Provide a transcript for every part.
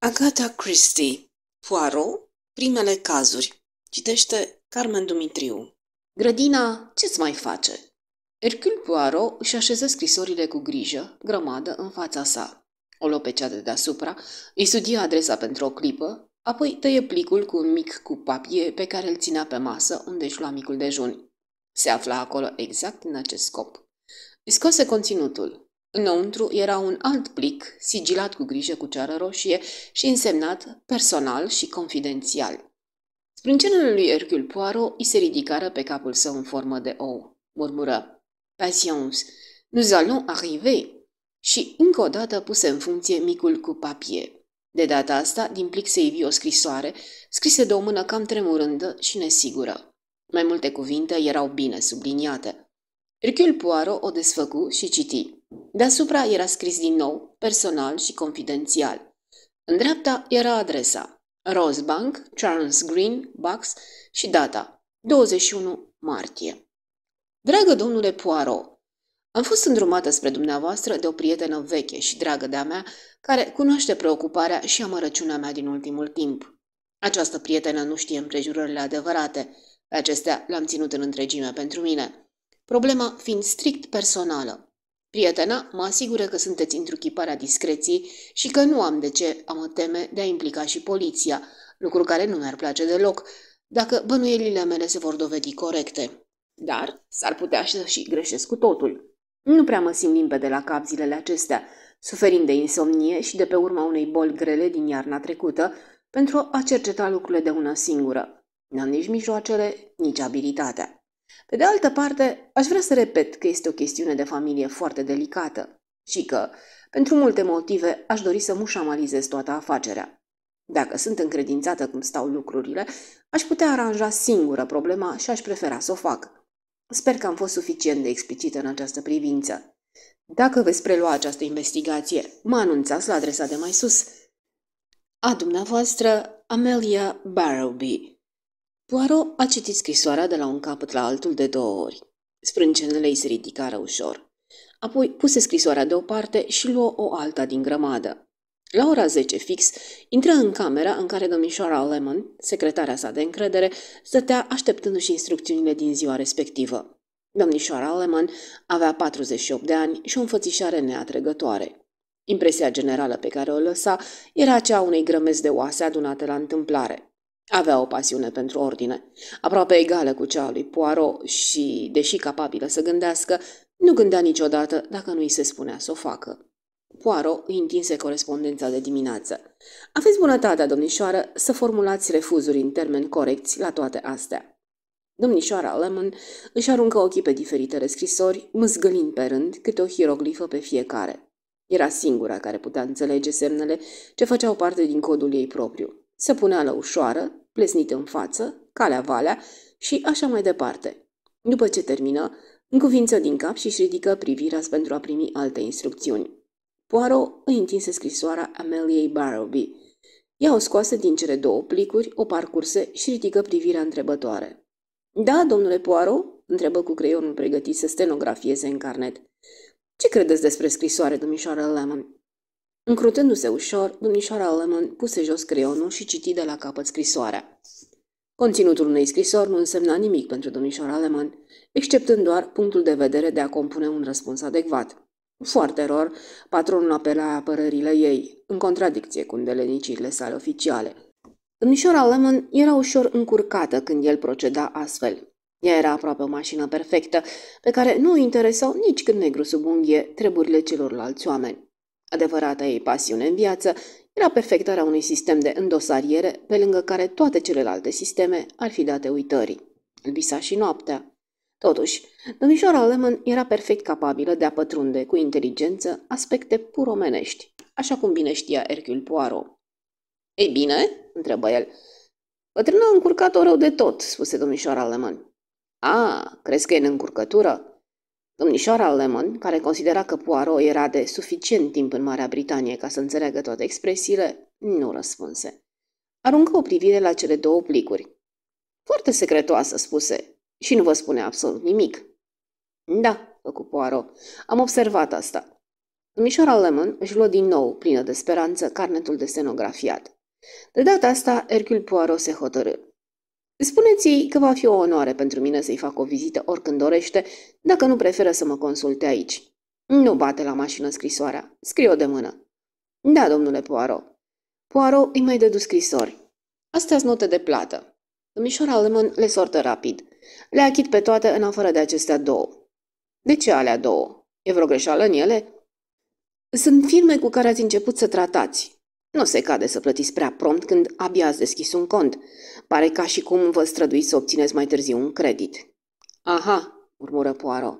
Agatha Christie Poirot, primele cazuri Citește Carmen Dumitriu Grădina, ce-ți mai face? Hercule Poirot își așeză scrisorile cu grijă, grămadă, în fața sa. O lopecea de deasupra, îi studia adresa pentru o clipă, apoi tăie plicul cu un mic cu papie pe care îl ținea pe masă unde își lua micul dejun. Se afla acolo exact în acest scop. Îi scoase conținutul, Înăuntru era un alt plic, sigilat cu grijă cu ceară roșie și însemnat personal și confidențial. Sprâncenele lui Hercule Poirot îi se ridicară pe capul său în formă de ou. Murmură, Patience, nous allons arriver! Și încă o dată puse în funcție micul cu papier. De data asta, din plic se ivi o scrisoare, scrise de o mână cam tremurândă și nesigură. Mai multe cuvinte erau bine subliniate. Hercule Poirot o desfăcu și citi. Deasupra era scris din nou, personal și confidențial. În dreapta era adresa, Rosebank, Charles Green, Bax și data, 21 martie. Dragă domnule Poirot, am fost îndrumată spre dumneavoastră de o prietenă veche și dragă de-a mea, care cunoaște preocuparea și amărăciunea mea din ultimul timp. Această prietenă nu știe împrejurările adevărate, acestea le-am ținut în întregime pentru mine, problema fiind strict personală. Prietena mă asigură că sunteți a discreției și că nu am de ce a mă teme de a implica și poliția, lucru care nu mi-ar place deloc, dacă bănuielile mele se vor dovedi corecte. Dar s-ar putea să și greșesc cu totul. Nu prea mă simt limpede la cap zilele acestea, suferind de insomnie și de pe urma unei boli grele din iarna trecută, pentru a cerceta lucrurile de una singură. N-am nici mijloacele, nici abilitatea. Pe de altă parte, aș vrea să repet că este o chestiune de familie foarte delicată și că, pentru multe motive, aș dori să mușamalizez toată afacerea. Dacă sunt încredințată cum stau lucrurile, aș putea aranja singură problema și aș prefera să o fac. Sper că am fost suficient de explicită în această privință. Dacă veți prelua această investigație, mă anunțați la adresa de mai sus. A dumneavoastră, Amelia Barrowby. Poirot a citit scrisoarea de la un capăt la altul de două ori. Sprâncenele îi se ridicară ușor. Apoi puse scrisoarea deoparte și luă o alta din grămadă. La ora 10 fix, intră în camera în care domnișoara Lemon, secretarea sa de încredere, stătea așteptându-și instrucțiunile din ziua respectivă. Domnișoara Lemon avea 48 de ani și o înfățișare neatrăgătoare. Impresia generală pe care o lăsa era cea unei grămezi de oase adunate la întâmplare. Avea o pasiune pentru ordine, aproape egală cu cea a lui Poirot și, deși capabilă să gândească, nu gândea niciodată dacă nu îi se spunea să o facă. Poirot îi întinse corespondența de dimineață. Aveți bunătatea, domnișoară, să formulați refuzuri în termeni corecți la toate astea. Domnișoara Lemon își aruncă ochii pe diferite scrisori, mâzgălind pe rând câte o hieroglifă pe fiecare. Era singura care putea înțelege semnele ce făceau parte din codul ei propriu se punea la ușoară, plesnit în față, calea valea și așa mai departe. După ce termină, încuvință din cap și își ridică privirea pentru a primi alte instrucțiuni. Poirot îi întinse scrisoarea Ameliei Barrowby. Ea o scoase din cele două plicuri, o parcurse și ridică privirea întrebătoare. Da, domnule Poirot?" întrebă cu creionul pregătit să stenografieze în carnet. Ce credeți despre scrisoare, domnișoară Lemon? Încrutându-se ușor, domnișoara Lemon puse jos creionul și citi de la capăt scrisoarea. Conținutul unei scrisori nu însemna nimic pentru domnișoara Lemon, exceptând doar punctul de vedere de a compune un răspuns adecvat. Foarte ror, patronul apela apărările ei, în contradicție cu îndelenicirile sale oficiale. Domnișoara Lemon era ușor încurcată când el proceda astfel. Ea era aproape o mașină perfectă, pe care nu o interesau nici când negru sub unghie treburile celorlalți oameni. Adevărata ei pasiune în viață era perfectarea unui sistem de îndosariere pe lângă care toate celelalte sisteme ar fi date uitării. Îl visa și noaptea. Totuși, domnișoara Lemon era perfect capabilă de a pătrunde cu inteligență aspecte pur omenești, așa cum bine știa Hercule Poirot. Ei bine?" întrebă el. Bătrâna a încurcat-o rău de tot," spuse domnișoara Lemon. A, crezi că e în încurcătură?" Domnișoara Lemon, care considera că Poirot era de suficient timp în Marea Britanie ca să înțeleagă toate expresiile, nu răspunse. Aruncă o privire la cele două plicuri. Foarte secretoasă, spuse, și nu vă spune absolut nimic. Da, făcu Poirot, am observat asta. Domnișoara Lemon își luă din nou, plină de speranță, carnetul de stenografiat. De data asta, Hercule Poirot se hotărâ. Spuneți i că va fi o onoare pentru mine să-i fac o vizită oricând dorește, dacă nu preferă să mă consulte aici. Nu bate la mașină scrisoarea. Scrie-o de mână. Da, domnule Poirot. Poirot îi mai dădu scrisori. Astea s note de plată. Domnișoara Alman le sortă rapid. Le achit pe toate în afară de acestea două. De ce alea două? E vreo greșeală în ele? Sunt firme cu care ați început să tratați. Nu se cade să plătiți prea prompt când abia ați deschis un cont. Pare ca și cum vă străduiți să obțineți mai târziu un credit. Aha, murmură Poirot.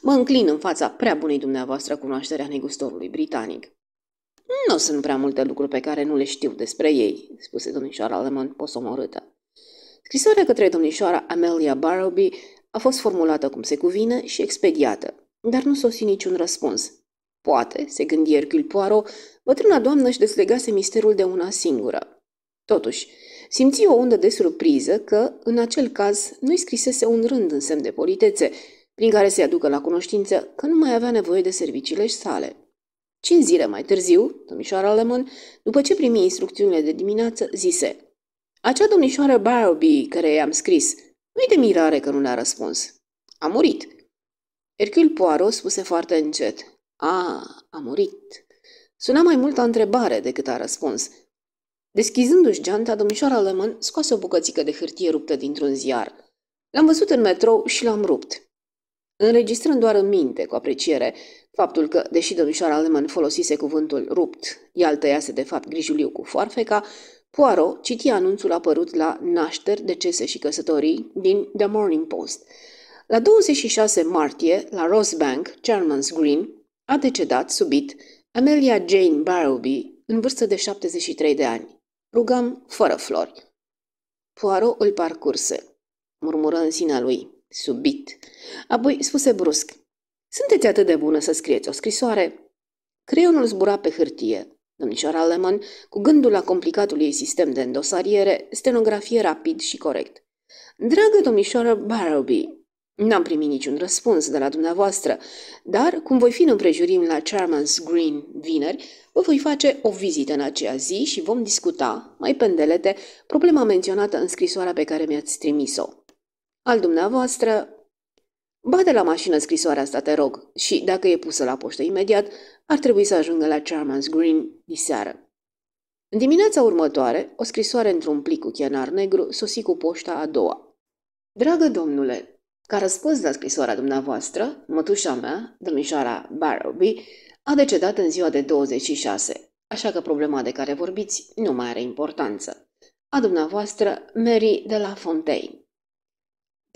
Mă înclin în fața prea bunei dumneavoastră cunoașterea negustorului britanic. Nu sunt prea multe lucruri pe care nu le știu despre ei, spuse domnișoara Lemon posomorâtă. Scrisoarea către domnișoara Amelia Barrowby a fost formulată cum se cuvine și expediată, dar nu sosi niciun răspuns. Poate, se gândi Hercule Poirot, bătrâna doamnă își deslegase misterul de una singură. Totuși, simți o undă de surpriză că, în acel caz, nu-i scrisese un rând în semn de politețe, prin care se aducă la cunoștință că nu mai avea nevoie de serviciile sale. Cinci zile mai târziu, domnișoara Lemon, după ce primi instrucțiunile de dimineață, zise Acea domnișoară Barby, care i-am scris, nu-i de mirare că nu ne-a răspuns. A murit. Hercule Poirot spuse foarte încet. A, a murit. Suna mai mult a întrebare decât a răspuns. Deschizându-și geanta, domnișoara Lemon scoase o bucățică de hârtie ruptă dintr-un ziar. L-am văzut în metrou și l-am rupt. Înregistrând doar în minte, cu apreciere, faptul că, deși domnișoara Lemon folosise cuvântul rupt, ea tăiase de fapt grijuliu cu foarfeca, Poirot citia anunțul apărut la nașteri, decese și căsătorii din The Morning Post. La 26 martie, la Rosebank, Chairman's Green, a decedat subit Amelia Jane Barrowby, în vârstă de 73 de ani. Rugam fără flori. Poirot îl parcurse. Murmură în sinea lui, subit. Apoi spuse brusc. Sunteți atât de bună să scrieți o scrisoare? Creionul zbura pe hârtie. Domnișoara Lemon, cu gândul la complicatul ei sistem de îndosariere, stenografie rapid și corect. Dragă domnișoară Barrowby, N-am primit niciun răspuns de la dumneavoastră, dar cum voi fi în împrejurim la Charmans Green vineri, vă voi face o vizită în acea zi și vom discuta, mai pendelete, problema menționată în scrisoarea pe care mi-ați trimis-o. Al dumneavoastră... Bate la mașină scrisoarea asta, te rog, și dacă e pusă la poștă imediat, ar trebui să ajungă la Charmans Green diseară. În dimineața următoare, o scrisoare într-un plic cu chenar negru sosi cu poșta a doua. Dragă domnule, ca răspuns la scrisoarea dumneavoastră, mătușa mea, domnișoara Barrowby, a decedat în ziua de 26, așa că problema de care vorbiți nu mai are importanță. A dumneavoastră, Mary de la Fontaine.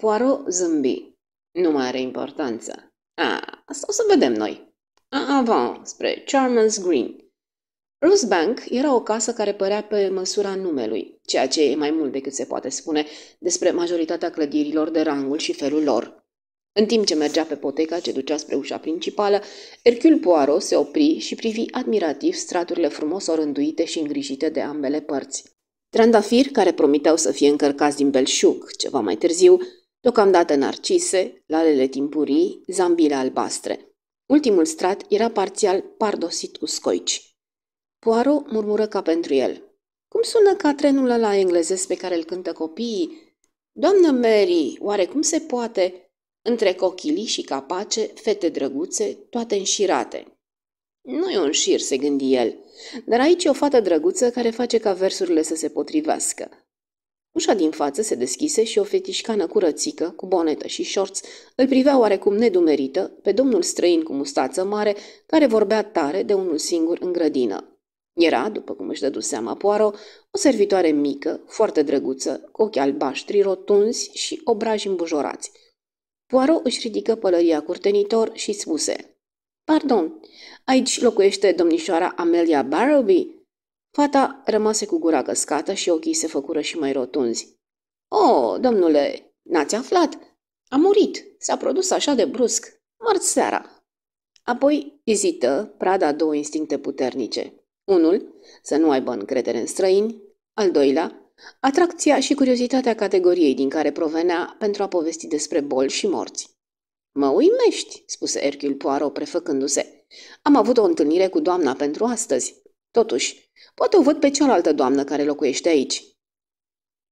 Poirot zâmbi. Nu mai are importanță. A, asta o să vedem noi. Avant, spre Charmans Green. Rose Bank era o casă care părea pe măsura numelui, ceea ce e mai mult decât se poate spune despre majoritatea clădirilor de rangul și felul lor. În timp ce mergea pe poteca ce ducea spre ușa principală, Hercule Poirot se opri și privi admirativ straturile frumos orânduite și îngrijite de ambele părți. Trandafiri care promiteau să fie încărcați din belșug, ceva mai târziu, deocamdată narcise, lalele timpurii, zambile albastre. Ultimul strat era parțial pardosit cu scoici. Poirot murmură ca pentru el. Cum sună trenul ăla englezesc pe care îl cântă copiii? Doamnă Mary, oare cum se poate? Între cochilii și capace, fete drăguțe, toate înșirate. Nu e un șir, se gândi el, dar aici e o fată drăguță care face ca versurile să se potrivească. Ușa din față se deschise și o fetișcană curățică, cu bonetă și șorț, îl privea oarecum nedumerită pe domnul străin cu mustață mare, care vorbea tare de unul singur în grădină. Era, după cum își dădu seama Poaro, o servitoare mică, foarte drăguță, cu ochi albaștri rotunzi și obraji îmbujorați. Poaro își ridică pălăria curtenitor și spuse Pardon, aici locuiește domnișoara Amelia Barrowby?" Fata rămase cu gura căscată și ochii se făcură și mai rotunzi. Oh, domnule, n-ați aflat? A murit, s-a produs așa de brusc, marți seara." Apoi ezită, prada două instincte puternice. Unul, să nu aibă încredere în străini. Al doilea, atracția și curiozitatea categoriei din care provenea pentru a povesti despre boli și morți. Mă uimești, spuse Hercule Poirot prefăcându-se. Am avut o întâlnire cu doamna pentru astăzi. Totuși, poate o văd pe cealaltă doamnă care locuiește aici.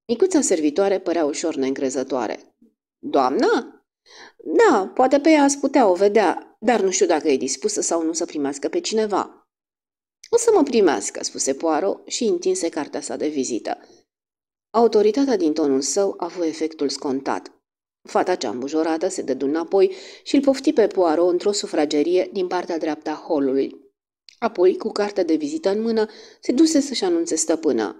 Micuța servitoare părea ușor neîncrezătoare. Doamna? Da, poate pe ea ați putea o vedea, dar nu știu dacă e dispusă sau nu să primească pe cineva. O să mă primească, spuse Poirot și întinse cartea sa de vizită. Autoritatea din tonul său a avut efectul scontat. Fata cea îmbujorată se dădu înapoi și îl pofti pe Poirot într-o sufragerie din partea dreapta holului. Apoi, cu cartea de vizită în mână, se duse să-și anunțe stăpâna.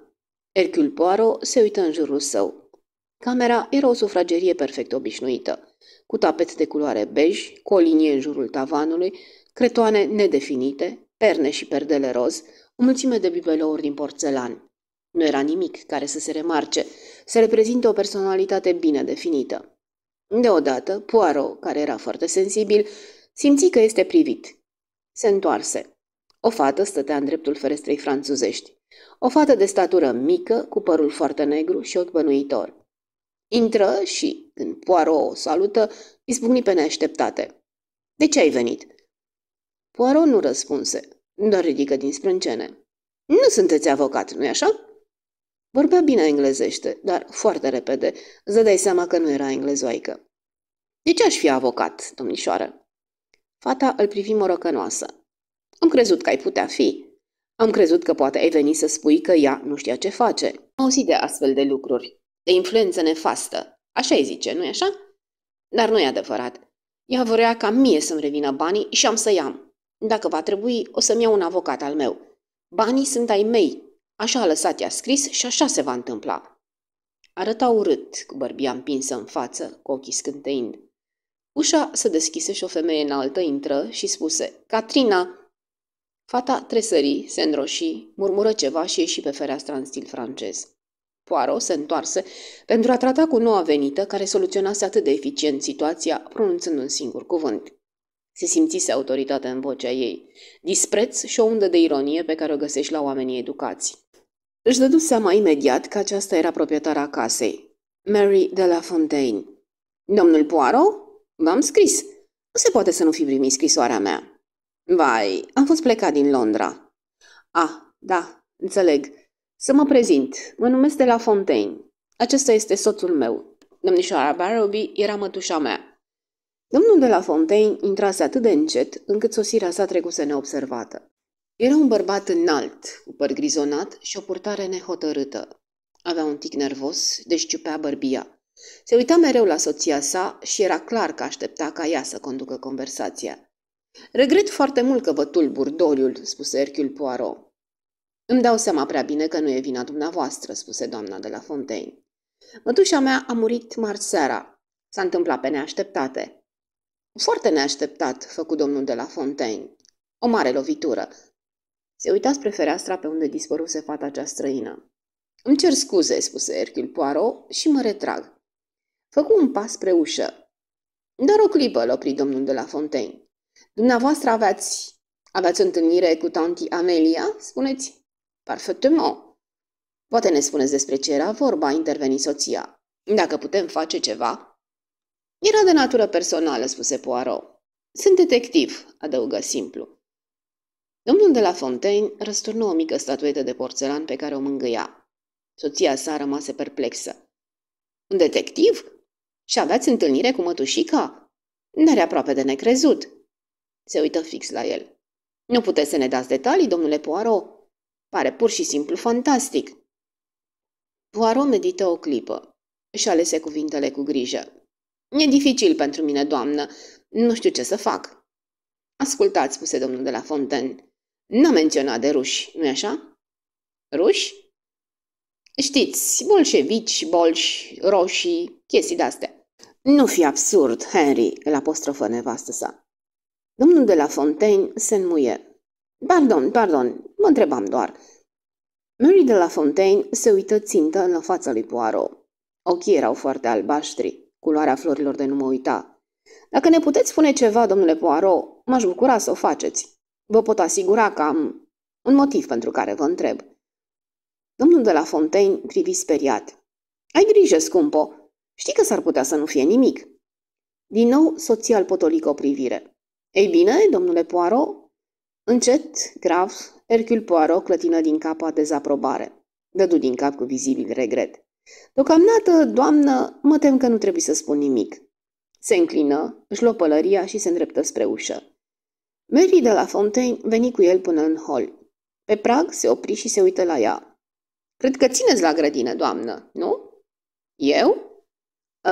Hercule Poirot se uită în jurul său. Camera era o sufragerie perfect obișnuită, cu tapet de culoare bej, cu o linie în jurul tavanului, cretoane nedefinite, perne și perdele roz, o mulțime de bibelouri din porțelan. Nu era nimic care să se remarce, se reprezintă o personalitate bine definită. Deodată, Poirot, care era foarte sensibil, simți că este privit. Se întoarse. O fată stătea în dreptul ferestrei franțuzești. O fată de statură mică, cu părul foarte negru și ochi bănuitor. Intră și, când Poirot o salută, izbucni pe neașteptate. De ce ai venit?" Poirot nu răspunse, doar ridică din sprâncene. Nu sunteți avocat, nu-i așa? Vorbea bine englezește, dar foarte repede. Zădeai seama că nu era englezoaică. De ce aș fi avocat, domnișoară? Fata îl privi morocănoasă. Am crezut că ai putea fi. Am crezut că poate ai veni să spui că ea nu știa ce face. Am auzit de astfel de lucruri. De influență nefastă. Așa îi zice, nu-i așa? Dar nu e adevărat. Ea vrea ca mie să-mi revină banii și am să-i am. Dacă va trebui, o să-mi iau un avocat al meu. Banii sunt ai mei. Așa a lăsat ea scris și așa se va întâmpla. Arăta urât, cu bărbia împinsă în față, cu ochii scânteind. Ușa se deschise și o femeie înaltă intră și spuse, Catrina! Fata tresării, se înroși, murmură ceva și ieși pe fereastra în stil francez. Poaro se întoarse pentru a trata cu noua venită care soluționase atât de eficient situația, pronunțând un singur cuvânt. Se simțise autoritate în vocea ei, dispreț și o undă de ironie pe care o găsești la oamenii educați. Își dădu seama imediat că aceasta era proprietara casei, Mary de la Fontaine. Domnul Poirot? V-am scris. Nu se poate să nu fi primit scrisoarea mea. Vai, am fost plecat din Londra. Ah, da, înțeleg. Să mă prezint. Mă numesc de la Fontaine. Acesta este soțul meu. Domnișoara Barrowby era mătușa mea. Domnul de la Fontaine intrase atât de încet încât sosirea sa trecuse neobservată. Era un bărbat înalt, cu păr grizonat și o purtare nehotărâtă. Avea un tic nervos, deci ciupea bărbia. Se uita mereu la soția sa și era clar că aștepta ca ea să conducă conversația. Regret foarte mult că vă tulbur, Doriul, spuse Hercule Poirot. Îmi dau seama prea bine că nu e vina dumneavoastră, spuse doamna de la Fontaine. Mătușa mea a murit marți seara. S-a întâmplat pe neașteptate. Foarte neașteptat, făcut domnul de la Fontaine. O mare lovitură. Se uita spre fereastra pe unde dispăruse fata cea străină. Îmi cer scuze, spuse Hercule Poirot, și mă retrag. Făcu un pas spre ușă. Dar o clipă, l opri domnul de la Fontaine. Dumneavoastră aveați... Aveați o întâlnire cu tanti Amelia? Spuneți? Parfaitement. Poate ne spuneți despre ce era vorba, interveni soția. Dacă putem face ceva, era de natură personală, spuse Poirot. Sunt detectiv, adăugă simplu. Domnul de la Fontaine răsturnă o mică statuetă de porțelan pe care o mângâia. Soția sa rămase perplexă. Un detectiv? Și aveați întâlnire cu mătușica? N-are aproape de necrezut. Se uită fix la el. Nu puteți să ne dați detalii, domnule Poirot? Pare pur și simplu fantastic. Poirot medită o clipă. și alese cuvintele cu grijă. E dificil pentru mine, doamnă. Nu știu ce să fac. Ascultați, spuse domnul de la Fonten. N-a menționat de ruși, nu-i așa? Ruși? Știți, bolșevici, bolși, roșii, chestii de-astea. Nu fi absurd, Henry, îl apostrofă nevastă sa. Domnul de la Fontaine se înmuie. Pardon, pardon, mă întrebam doar. Mary de la Fontaine se uită țintă în fața lui Poirot. Ochii erau foarte albaștri. Culoarea florilor de nu mă uita. Dacă ne puteți spune ceva, domnule Poirot, m-aș bucura să o faceți. Vă pot asigura că am un motiv pentru care vă întreb. Domnul de la Fontaine privi speriat. Ai grijă, scumpo! Știi că s-ar putea să nu fie nimic. Din nou, soția îl potolică o privire. Ei bine, domnule Poirot? Încet, grav, Hercule Poirot clătină din cap dezaprobare. Dădu din cap cu vizibil regret. Deocamdată, doamnă, mă tem că nu trebuie să spun nimic. Se înclină, își luă pălăria și se îndreptă spre ușă. Mary de la Fontaine veni cu el până în hol. Pe prag se opri și se uită la ea. Cred că țineți la grădină, doamnă, nu? Eu?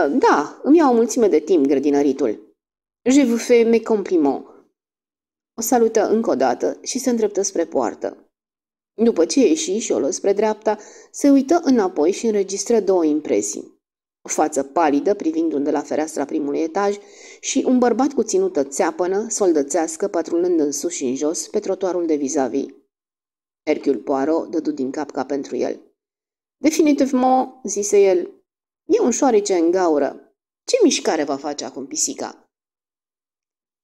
Uh, da, îmi iau o mulțime de timp, grădinăritul. Je vous fais mes compliments. O salută încă o dată și se îndreptă spre poartă. După ce ieși și o lăs spre dreapta, se uită înapoi și înregistră două impresii. O față palidă privind unde la fereastra primului etaj și un bărbat cu ținută țeapănă, soldățească, patrulând în sus și în jos pe trotuarul de vis-a-vis. Hercule Poirot dădu din cap ca pentru el. Definitiv mo, zise el, e un șoarice în gaură. Ce mișcare va face acum pisica?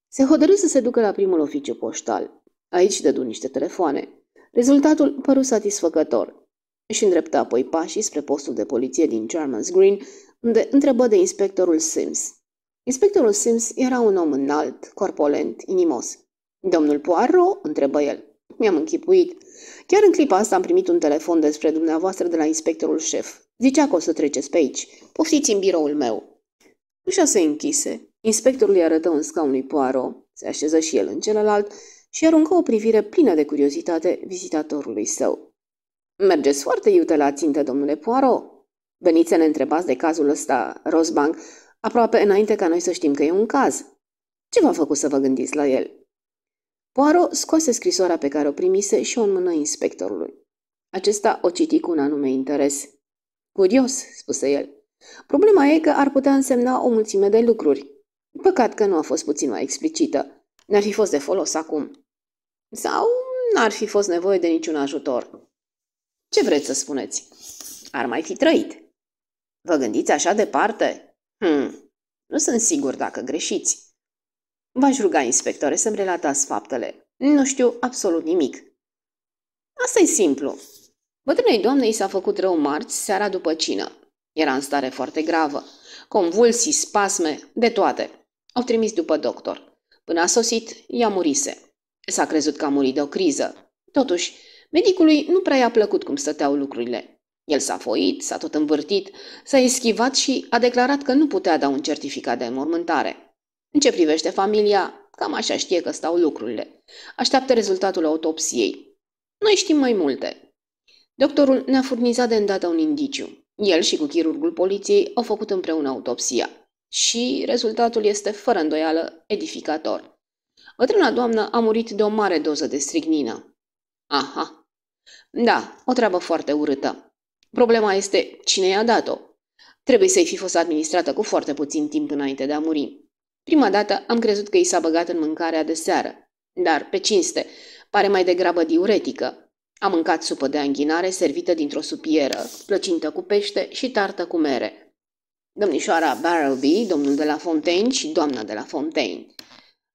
Se hotărâ să se ducă la primul oficiu poștal. Aici dădu niște telefoane. Rezultatul păru satisfăcător. și îndreptă apoi pașii spre postul de poliție din Germans Green, unde întrebă de inspectorul Sims. Inspectorul Sims era un om înalt, corpolent, inimos. Domnul Poirot?" întrebă el. Mi-am închipuit. Chiar în clipa asta am primit un telefon despre dumneavoastră de la inspectorul șef. Zicea că o să treceți pe aici. Poftiți în biroul meu. Ușa se închise. Inspectorul îi arătă un scaun lui Poirot. Se așeză și el în celălalt și aruncă o privire plină de curiozitate vizitatorului său. Mergeți foarte iute la țintă, domnule Poirot. Veniți să ne întrebați de cazul ăsta, Rosbank, aproape înainte ca noi să știm că e un caz. Ce v-a făcut să vă gândiți la el? Poirot scoase scrisoarea pe care o primise și o înmână inspectorului. Acesta o citi cu un anume interes. Curios, spuse el. Problema e că ar putea însemna o mulțime de lucruri. Păcat că nu a fost puțin mai explicită. Ne-ar fi fost de folos acum. Sau n-ar fi fost nevoie de niciun ajutor. Ce vreți să spuneți? Ar mai fi trăit. Vă gândiți așa departe? Hmm, nu sunt sigur dacă greșiți. V-aș ruga, inspectore, să-mi relatați faptele. Nu știu absolut nimic. asta e simplu. Bătrânei doamnei s-a făcut rău marți, seara după cină. Era în stare foarte gravă. Convulsii, spasme, de toate. Au trimis după doctor. Până a sosit, ea murise. S-a crezut că a murit de o criză. Totuși, medicului nu prea i-a plăcut cum stăteau lucrurile. El s-a foit, s-a tot învârtit, s-a eschivat și a declarat că nu putea da un certificat de înmormântare. În ce privește familia, cam așa știe că stau lucrurile. Așteaptă rezultatul autopsiei. Noi știm mai multe. Doctorul ne-a furnizat de îndată un indiciu. El și cu chirurgul poliției au făcut împreună autopsia. Și rezultatul este, fără îndoială, edificator. Bătrâna doamnă a murit de o mare doză de strignină. Aha. Da, o treabă foarte urâtă. Problema este cine i-a dat-o. Trebuie să-i fi fost administrată cu foarte puțin timp înainte de a muri. Prima dată am crezut că i s-a băgat în mâncarea de seară, dar, pe cinste, pare mai degrabă diuretică. Am mâncat supă de anghinare servită dintr-o supieră, plăcintă cu pește și tartă cu mere. Domnișoara Barrowby, domnul de la Fontaine și doamna de la Fontaine.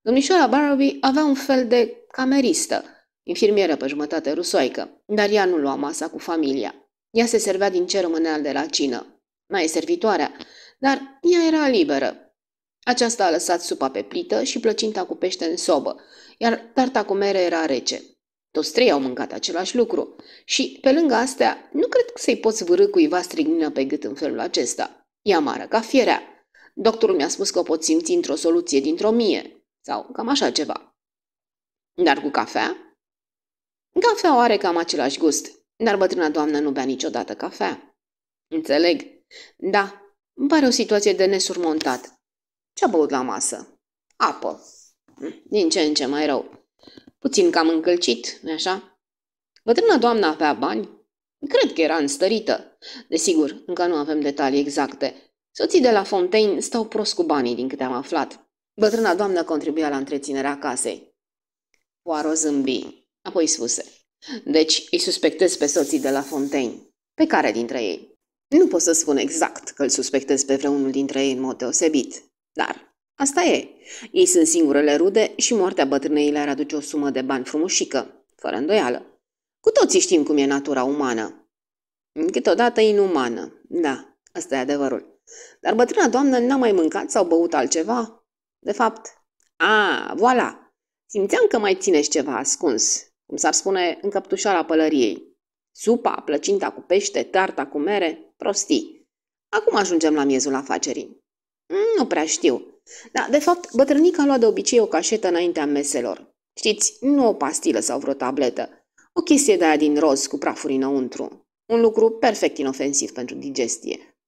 Domnișoara Barrowby avea un fel de cameristă, infirmieră pe jumătate rusoică, dar ea nu lua masa cu familia. Ea se servea din ce rămânea de la cină. Mai e servitoarea, dar ea era liberă. Aceasta a lăsat supa pe plită și plăcinta cu pește în sobă, iar tarta cu mere era rece. Toți trei au mâncat același lucru și, pe lângă astea, nu cred că să-i poți vârâ cuiva strignină pe gât în felul acesta. E amară ca fierea. Doctorul mi-a spus că o pot simți într-o soluție dintr-o mie. Sau cam așa ceva. Dar cu cafea? Cafea are cam același gust, dar bătrâna doamnă nu bea niciodată cafea. Înțeleg. Da, îmi pare o situație de nesurmontat. Ce-a băut la masă? Apă. Din ce în ce mai rău. Puțin cam încălcit, nu așa? Bătrâna doamnă avea bani? Cred că era înstărită. Desigur, încă nu avem detalii exacte. Soții de la Fontaine stau prost cu banii, din câte am aflat. Bătrâna doamnă contribuia la întreținerea casei. Poirot zâmbi, apoi spuse. Deci îi suspectez pe soții de la Fontaine. Pe care dintre ei? Nu pot să spun exact că îl suspectez pe vreunul dintre ei în mod deosebit, dar asta e. Ei sunt singurele rude și moartea bătrânei le-ar aduce o sumă de bani frumușică, fără îndoială. Cu toții știm cum e natura umană. Câteodată inumană, da, asta e adevărul. Dar bătrâna doamnă n-a mai mâncat sau băut altceva de fapt, a, voilà, simțeam că mai țineți ceva ascuns, cum s-ar spune în căptușoara pălăriei. Supa, plăcinta cu pește, tarta cu mere, prostii. Acum ajungem la miezul afacerii. Mm, nu prea știu. Dar, de fapt, bătrânica lua de obicei o cașetă înaintea meselor. Știți, nu o pastilă sau vreo tabletă. O chestie de aia din roz cu prafuri înăuntru. Un lucru perfect inofensiv pentru digestie.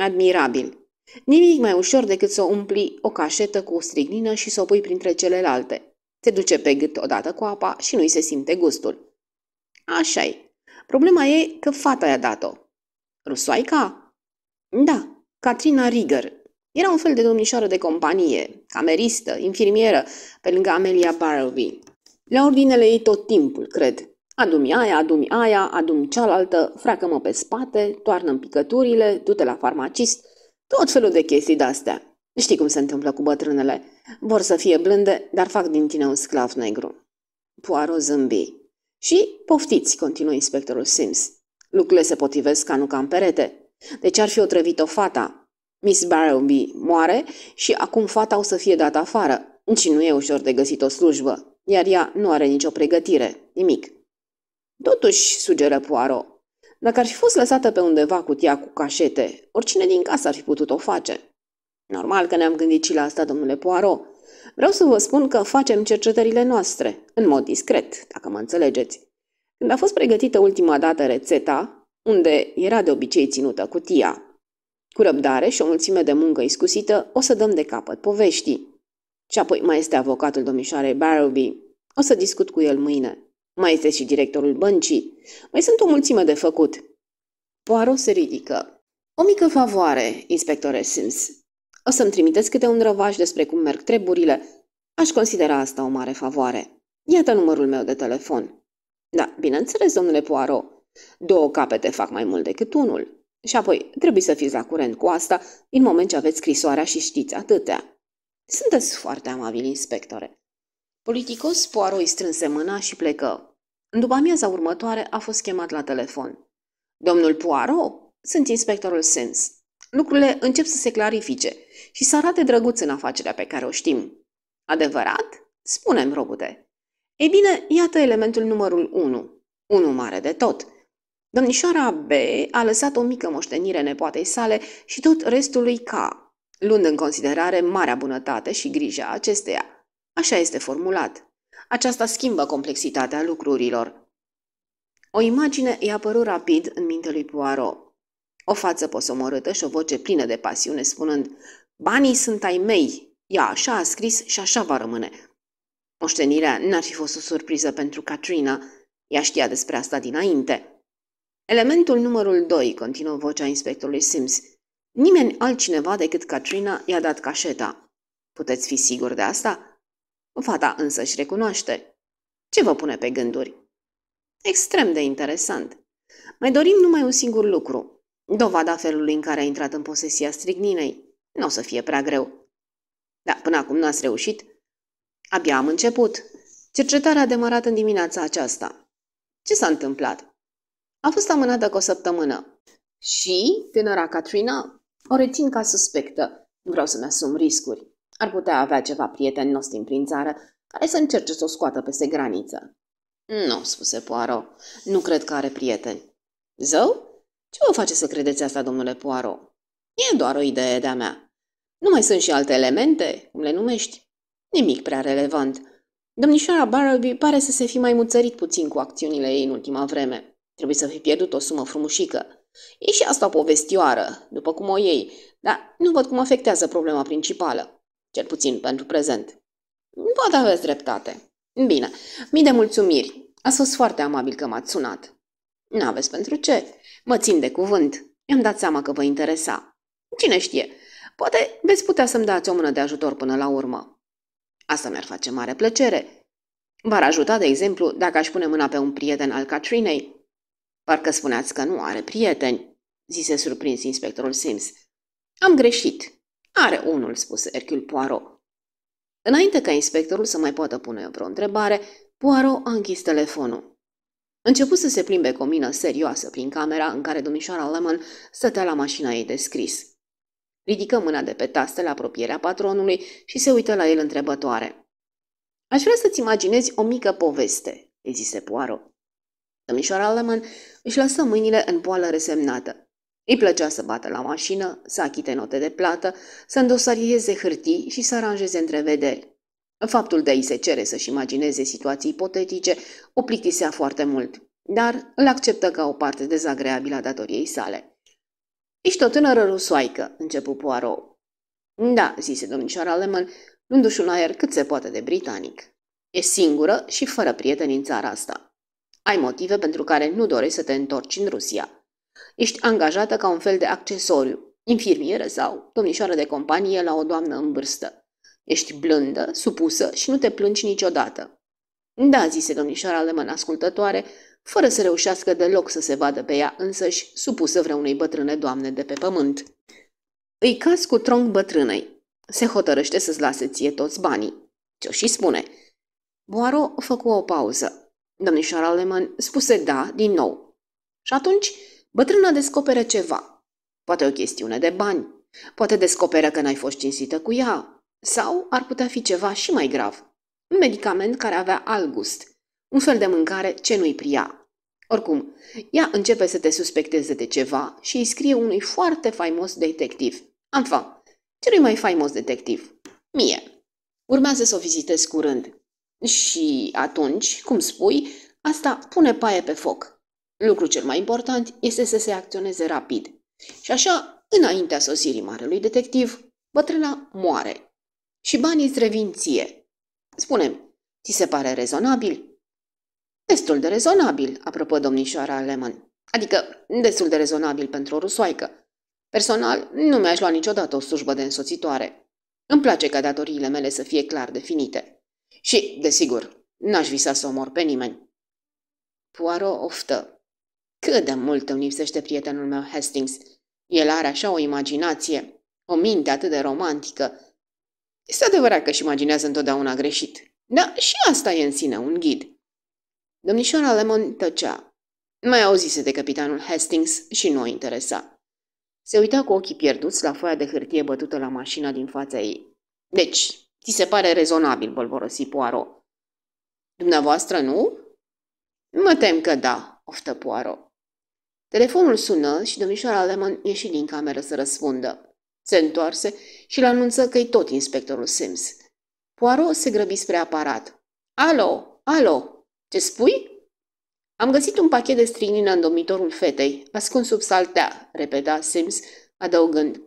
Admirabil. Nimic mai ușor decât să umpli o cașetă cu strignină și să o pui printre celelalte. Se duce pe gât odată cu apa și nu-i se simte gustul. așa e. Problema e că fata i-a dat-o. Rusoaica? Da, Catrina Rigger. Era un fel de domnișoară de companie, cameristă, infirmieră, pe lângă Amelia Barrowby. La ordinele ei tot timpul, cred. Adumi aia, adumi aia, adumi cealaltă, fracă mă pe spate, toarnă mi picăturile, du-te la farmacist – tot felul de chestii de-astea. Știi cum se întâmplă cu bătrânele. Vor să fie blânde, dar fac din tine un sclav negru. Poirot zâmbi. Și poftiți, continuă inspectorul Sims. Lucrurile se potrivesc ca nu ca în perete. Deci ar fi otrăvit o fata. Miss Barrowby moare și acum fata o să fie dată afară. Și nu e ușor de găsit o slujbă, iar ea nu are nicio pregătire, nimic. Totuși, sugeră Poirot, dacă ar fi fost lăsată pe undeva cutia cu cașete, oricine din casă ar fi putut o face. Normal că ne-am gândit și la asta, domnule Poirot. Vreau să vă spun că facem cercetările noastre, în mod discret, dacă mă înțelegeți. Când a fost pregătită ultima dată rețeta, unde era de obicei ținută cutia, cu răbdare și o mulțime de muncă iscusită, o să dăm de capăt poveștii. Și apoi mai este avocatul domnișoarei Barrowby. O să discut cu el mâine. Mai este și directorul băncii. Mai sunt o mulțime de făcut. Poirot se ridică. O mică favoare, inspectore Sims. O să-mi trimiteți câte un răvaș despre cum merg treburile. Aș considera asta o mare favoare. Iată numărul meu de telefon. Da, bineînțeles, domnule Poirot. Două capete fac mai mult decât unul. Și apoi, trebuie să fiți la curent cu asta, în moment ce aveți scrisoarea și știți atâtea. Sunteți foarte amabil, inspectore. Politicos, Poirot strânse mâna și plecă. După amiaza următoare a fost chemat la telefon. Domnul Poirot? Sunt inspectorul Sims. Lucrurile încep să se clarifice și să arate drăguț în afacerea pe care o știm. Adevărat? Spune-mi, robute. Ei bine, iată elementul numărul 1. unu mare de tot. Domnișoara B a lăsat o mică moștenire nepoatei sale și tot restul lui K, luând în considerare marea bunătate și grija acesteia – Așa este formulat. Aceasta schimbă complexitatea lucrurilor. O imagine i-a părut rapid în mintea lui Poirot. O față posomorâtă și o voce plină de pasiune spunând Banii sunt ai mei! Ea așa a scris și așa va rămâne. Moștenirea n-ar fi fost o surpriză pentru Katrina. Ea știa despre asta dinainte. Elementul numărul 2, continuă vocea inspectorului Sims. Nimeni altcineva decât Katrina i-a dat cașeta. Puteți fi siguri de asta? Fata da însă își recunoaște. Ce vă pune pe gânduri? Extrem de interesant. Mai dorim numai un singur lucru. Dovada felului în care a intrat în posesia strigninei. Nu o să fie prea greu. Da, până acum n-ați reușit. Abia am început. Cercetarea a demarat în dimineața aceasta. Ce s-a întâmplat? A fost amânată cu o săptămână. Și tânăra Katrina o rețin ca suspectă. Vreau să-mi asum riscuri. Ar putea avea ceva prieteni nostri prin țară care să încerce să o scoată peste graniță. Nu, spuse Poirot, nu cred că are prieteni. Zău? Ce vă face să credeți asta, domnule Poirot? E doar o idee de-a mea. Nu mai sunt și alte elemente, cum le numești? Nimic prea relevant. Domnișoara Barrowby pare să se fi mai muțărit puțin cu acțiunile ei în ultima vreme. Trebuie să fi pierdut o sumă frumușică. E și asta o povestioară, după cum o iei, dar nu văd cum afectează problema principală. Cel puțin pentru prezent. Poate aveți dreptate. Bine, mii de mulțumiri. s-a fost foarte amabil că m-ați sunat. N-aveți pentru ce. Mă țin de cuvânt. I-am dat seama că vă interesa. Cine știe, poate veți putea să-mi dați o mână de ajutor până la urmă. Asta mi-ar face mare plăcere. V-ar ajuta, de exemplu, dacă aș pune mâna pe un prieten al Catrinei. Parcă spuneați că nu are prieteni, zise surprins inspectorul Sims. Am greșit, are unul, spuse Hercule Poirot. Înainte ca inspectorul să mai poată pune vreo întrebare, Poirot a închis telefonul. Început să se plimbe cu o mină serioasă prin camera în care domnișoara Lemon stătea la mașina ei de scris. Ridică mâna de pe tastă la apropierea patronului și se uită la el întrebătoare. Aș vrea să-ți imaginezi o mică poveste, îi zise Poirot. Domnișoara Lemon își lăsă mâinile în poală resemnată. Îi plăcea să bată la mașină, să achite note de plată, să îndosarieze hârtii și să aranjeze întrevederi. Faptul de a-i se cere să-și imagineze situații ipotetice o plictisea foarte mult, dar îl acceptă ca o parte dezagreabilă a datoriei sale. Ești o tânără rusoaică, începu Poirot. Da, zise domnișoara Lemon, luându-și un aer cât se poate de britanic. E singură și fără prieteni în țara asta. Ai motive pentru care nu dorești să te întorci în Rusia. Ești angajată ca un fel de accesoriu, infirmieră sau domnișoară de companie la o doamnă în vârstă. Ești blândă, supusă și nu te plângi niciodată. Da, zise domnișoara Lemăn ascultătoare, fără să reușească deloc să se vadă pe ea însăși, supusă vreunei bătrâne doamne de pe pământ. Îi caz cu tronc bătrânei. Se hotărăște să-ți lase ție toți banii. Ce-o și spune? Boaro făcu o pauză. Domnișoara Lemon spuse da din nou. Și atunci Bătrâna descoperă ceva. Poate o chestiune de bani. Poate descoperă că n-ai fost cinstită cu ea. Sau ar putea fi ceva și mai grav. Un medicament care avea alt gust. Un fel de mâncare ce nu-i pria. Oricum, ea începe să te suspecteze de ceva și îi scrie unui foarte faimos detectiv. Anfa, celui mai faimos detectiv. Mie. Urmează să o vizitez curând. Și atunci, cum spui, asta pune paie pe foc. Lucru cel mai important este să se acționeze rapid. Și așa, înaintea sosirii marelui detectiv, bătrâna moare și banii îți revin ție. Spunem, ți se pare rezonabil? Destul de rezonabil, apropo domnișoara Lemon. Adică, destul de rezonabil pentru o rusoaică. Personal, nu mi-aș lua niciodată o slujbă de însoțitoare. Îmi place ca datoriile mele să fie clar definite. Și, desigur, n-aș visa să omor pe nimeni. Poirot oftă. Cât de mult îmi lipsește prietenul meu Hastings. El are așa o imaginație, o minte atât de romantică. Este adevărat că își imaginează întotdeauna greșit. Da, și asta e în sine un ghid. Domnișoara Lemon tăcea. Mai auzise de capitanul Hastings și nu o interesa. Se uita cu ochii pierduți la foaia de hârtie bătută la mașina din fața ei. Deci, ți se pare rezonabil, bolborosi Poirot. Dumneavoastră nu? Mă tem că da, oftă Poirot. Telefonul sună și domnișoara Lehman ieși din cameră să răspundă. Se întoarse și le anunță că e tot inspectorul Sims. Poirot se grăbi spre aparat. Alo, alo, ce spui? Am găsit un pachet de strinină în domitorul fetei, ascuns sub saltea, repeta Sims, adăugând.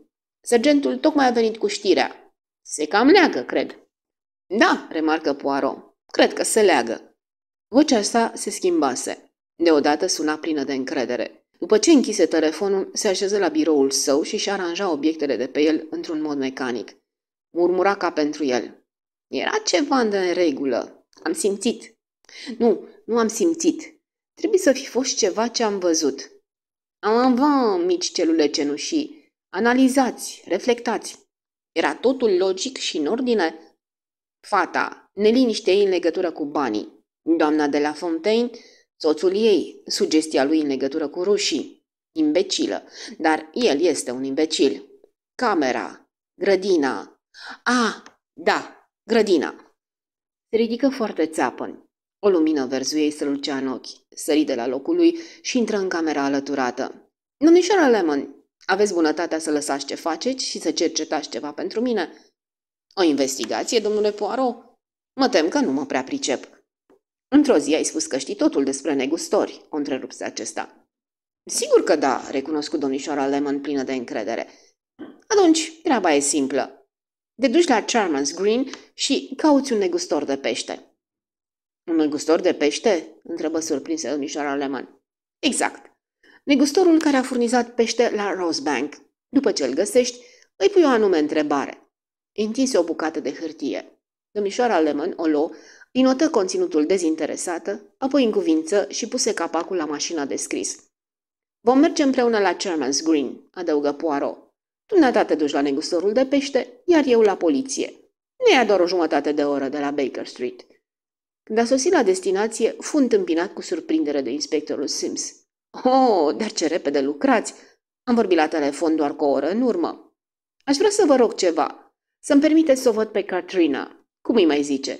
Sergentul tocmai a venit cu știrea. Se cam leagă, cred. Da, remarcă Poirot. Cred că se leagă. Vocea sa se schimbase. Deodată suna plină de încredere. După ce închise telefonul, se așeză la biroul său și și aranja obiectele de pe el într-un mod mecanic. Murmura ca pentru el. Era ceva în regulă. Am simțit. Nu, nu am simțit. Trebuie să fi fost ceva ce am văzut. Am avut mici celule cenușii. Analizați, reflectați. Era totul logic și în ordine. Fata, neliniște ei în legătură cu banii. Doamna de la Fontaine Soțul ei, sugestia lui în legătură cu rușii. Imbecilă, dar el este un imbecil. Camera, grădina. Ah, da, grădina. Se ridică foarte țeapăn. O lumină verzuie se lucea în ochi. Sări de la locul lui și intră în camera alăturată. Domnișoara Lemon, aveți bunătatea să lăsați ce faceți și să cercetați ceva pentru mine? O investigație, domnule Poirot? Mă tem că nu mă prea pricep. Într-o zi ai spus că știi totul despre negustori, o întrerupse acesta. Sigur că da, recunoscut domnișoara Lemon plină de încredere. Atunci, treaba e simplă. Te duci la Charman's Green și cauți un negustor de pește. Un negustor de pește? întrebă surprinsă domnișoara Lemon. Exact. Negustorul care a furnizat pește la Rosebank. După ce îl găsești, îi pui o anume întrebare. Întinse o bucată de hârtie. Domnișoara Lemon o luă notă conținutul dezinteresată, apoi cuvință și puse capacul la mașina de scris. Vom merge împreună la Chairman's Green, adăugă Poirot. Dumneata te duci la negustorul de pește, iar eu la poliție. Ne ia doar o jumătate de oră de la Baker Street. Când a sosit la destinație, fu întâmpinat cu surprindere de inspectorul Sims. Oh, dar ce repede lucrați! Am vorbit la telefon doar cu o oră în urmă. Aș vrea să vă rog ceva. Să-mi permiteți să o văd pe Katrina. Cum îi mai zice?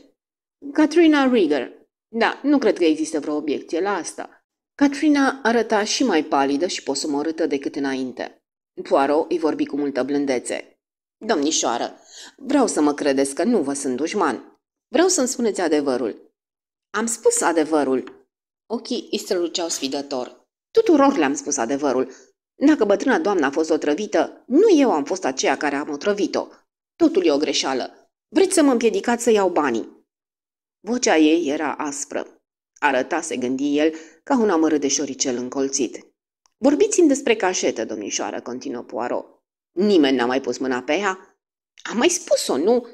Katrina Rieger. Da, nu cred că există vreo obiecție la asta. Katrina arăta și mai palidă și posomorâtă decât înainte. Poirot îi vorbi cu multă blândețe. Domnișoară, vreau să mă credeți că nu vă sunt dușman. Vreau să-mi spuneți adevărul. Am spus adevărul. Ochii îi străluceau sfidător. Tuturor le-am spus adevărul. Dacă bătrâna doamnă a fost otrăvită, nu eu am fost aceea care am otrăvit-o. Totul e o greșeală. Vreți să mă împiedicați să iau banii. Vocea ei era aspră. Arăta, se gândi el, ca un amără de șoricel încolțit. Vorbiți-mi despre cașetă, domnișoară, continuă Poirot. Nimeni n-a mai pus mâna pe ea. Am mai spus-o, nu?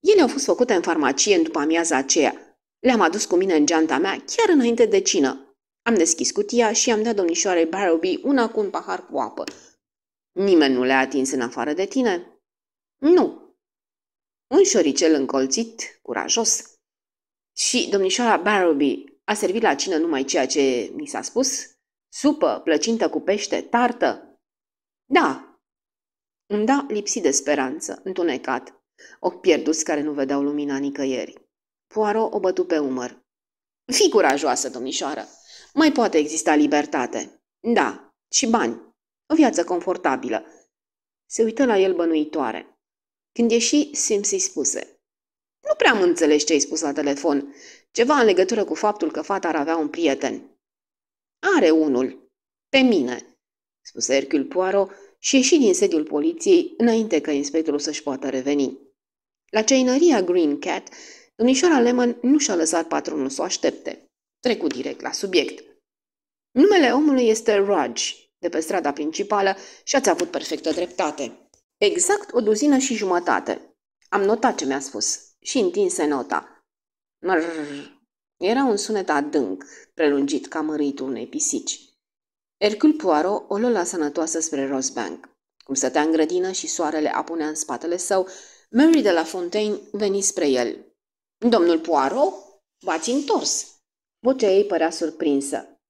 Ele au fost făcute în farmacie în după amiaza aceea. Le-am adus cu mine în geanta mea chiar înainte de cină. Am deschis cutia și am dat domnișoarei Barrowby una cu un pahar cu apă. Nimeni nu le-a atins în afară de tine? Nu. Un șoricel încolțit, curajos, și domnișoara Barrowby a servit la cină numai ceea ce mi s-a spus? Supă, plăcintă cu pește, tartă? Da. Îmi da lipsit de speranță, întunecat, ochi pierduți care nu vedeau lumina nicăieri. Poirot o bătu pe umăr. Fii curajoasă, domnișoară. Mai poate exista libertate. Da, și bani. O viață confortabilă. Se uită la el bănuitoare. Când ieși, Sims îi spuse. Nu prea am înțeles ce ai spus la telefon. Ceva în legătură cu faptul că fata ar avea un prieten. Are unul. Pe mine, spuse Hercule Poirot și ieși din sediul poliției înainte ca inspectorul să-și poată reveni. La ceinăria Green Cat, domnișoara Lemon nu și-a lăsat patronul să o aștepte. Trecu direct la subiect. Numele omului este Raj, de pe strada principală și ați avut perfectă dreptate. Exact o duzină și jumătate. Am notat ce mi-a spus și întinse nota. Mrrr. Era un sunet adânc, prelungit ca mărâitul unei pisici. Hercule Poirot o lua la sănătoasă spre Rosebank. Cum stătea în grădină și soarele apunea în spatele său, Mary de la Fontaine veni spre el. Domnul Poirot, v-ați întors!" Vocea ei părea surprinsă.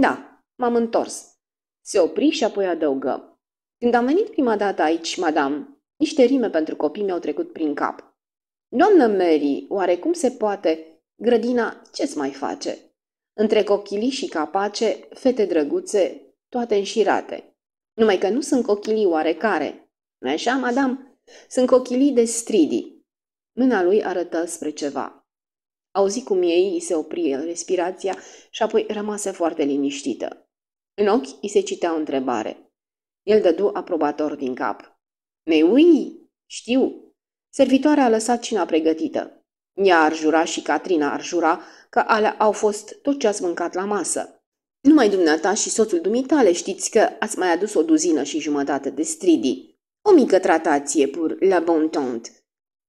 Da, m-am întors." Se opri și apoi adăugă. Când am venit prima dată aici, madame, niște rime pentru copii mi-au trecut prin cap. Doamnă Mary, oare cum se poate? Grădina ce-ți mai face? Între cochilii și capace, fete drăguțe, toate înșirate. Numai că nu sunt cochilii oarecare. Nu așa, madam? Sunt cochilii de stridii. Mâna lui arătă spre ceva. Auzi cum ei îi se opri respirația și apoi rămase foarte liniștită. În ochi îi se citea o întrebare. El dădu aprobator din cap. Mei, ui, știu, Servitoarea a lăsat cina pregătită. Ea jura și Catrina jura că alea au fost tot ce ați mâncat la masă. Numai dumneata și soțul dumitale știți că ați mai adus o duzină și jumătate de stridii. O mică tratație pur la bon tont.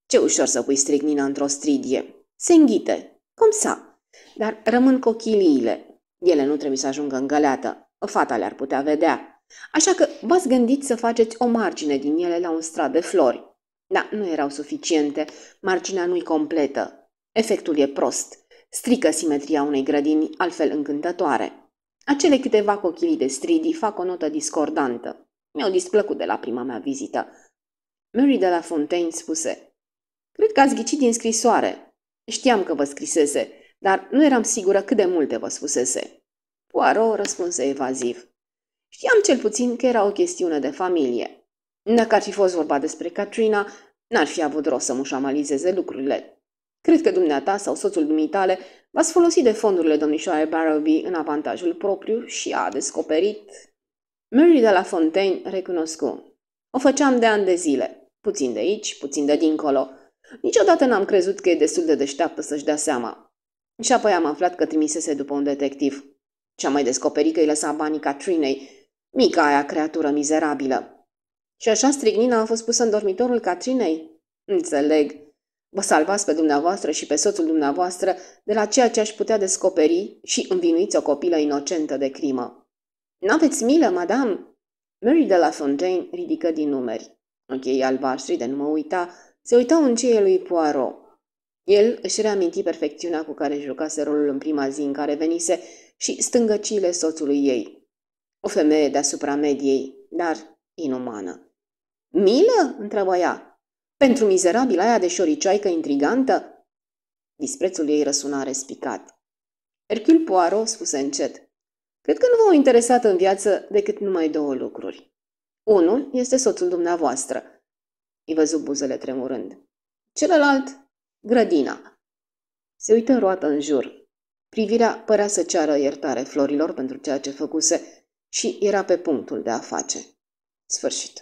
Ce ușor să pui stricnina într-o stridie. Se înghite. Cum sa? Dar rămân cochiliile. Ele nu trebuie să ajungă în găleată. Fata le-ar putea vedea. Așa că v-ați gândit să faceți o margine din ele la un strat de flori. Da, nu erau suficiente. Marginea nu-i completă. Efectul e prost. Strică simetria unei grădini altfel încântătoare. Acele câteva cochilii de stridii fac o notă discordantă. Mi-au displăcut de la prima mea vizită. Mary de la Fontaine spuse, Cred că ați ghicit din scrisoare. Știam că vă scrisese, dar nu eram sigură cât de multe vă spusese. Poirot răspunse evaziv. Știam cel puțin că era o chestiune de familie. Dacă ar fi fost vorba despre Katrina, n-ar fi avut rost să mușamalizeze lucrurile. Cred că dumneata sau soțul dumitale v-ați folosit de fondurile domnișoare Barrowby în avantajul propriu și a descoperit... Mary de la Fontaine recunoscu. O făceam de ani de zile, puțin de aici, puțin de dincolo. Niciodată n-am crezut că e destul de deșteaptă să-și dea seama. Și apoi am aflat că trimisese după un detectiv. Și am mai descoperit că îi lăsa banii Catrinei, mica aia creatură mizerabilă. Și așa strignina a fost pusă în dormitorul Catrinei? Înțeleg. Vă salvați pe dumneavoastră și pe soțul dumneavoastră de la ceea ce aș putea descoperi și învinuiți o copilă inocentă de crimă. N-aveți milă, madame? Mary de la Fontaine ridică din numeri. Ochii albaștri de nu mă uita se uitau în cei lui Poirot. El își reaminti perfecțiunea cu care își jucase rolul în prima zi în care venise și stângăciile soțului ei. O femeie deasupra mediei, dar inumană. Milă?" întrebă ea. Pentru mizerabil aia de șoricioaică intrigantă?" Disprețul ei răsuna respicat. Hercule Poirot spuse încet. Cred că nu v-au interesat în viață decât numai două lucruri. Unul este soțul dumneavoastră. Îi văzut buzele tremurând. Celălalt, grădina. Se uită în roată în jur. Privirea părea să ceară iertare florilor pentru ceea ce făcuse și era pe punctul de a face. Sfârșit.